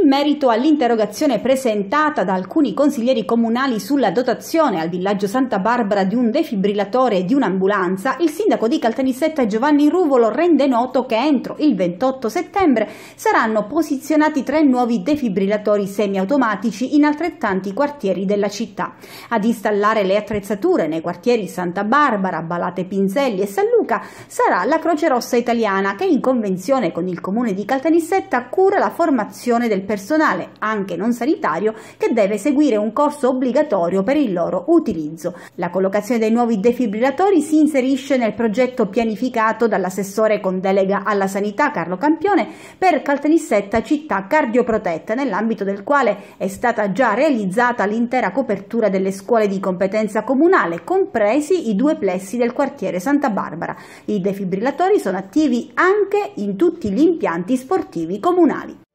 In merito all'interrogazione presentata da alcuni consiglieri comunali sulla dotazione al villaggio Santa Barbara di un defibrillatore e di un'ambulanza, il sindaco di Caltanissetta Giovanni Ruvolo rende noto che entro il 28 settembre saranno posizionati tre nuovi defibrillatori semiautomatici in altrettanti quartieri della città. Ad installare le attrezzature nei quartieri Santa Barbara, Balate Pinzelli e San Luca sarà la Croce Rossa Italiana che in convenzione con il comune di Caltanissetta cura la formazione del del personale, anche non sanitario, che deve seguire un corso obbligatorio per il loro utilizzo. La collocazione dei nuovi defibrillatori si inserisce nel progetto pianificato dall'assessore con delega alla sanità Carlo Campione per Caltanissetta città cardioprotetta, nell'ambito del quale è stata già realizzata l'intera copertura delle scuole di competenza comunale, compresi i due plessi del quartiere Santa Barbara. I defibrillatori sono attivi anche in tutti gli impianti sportivi comunali.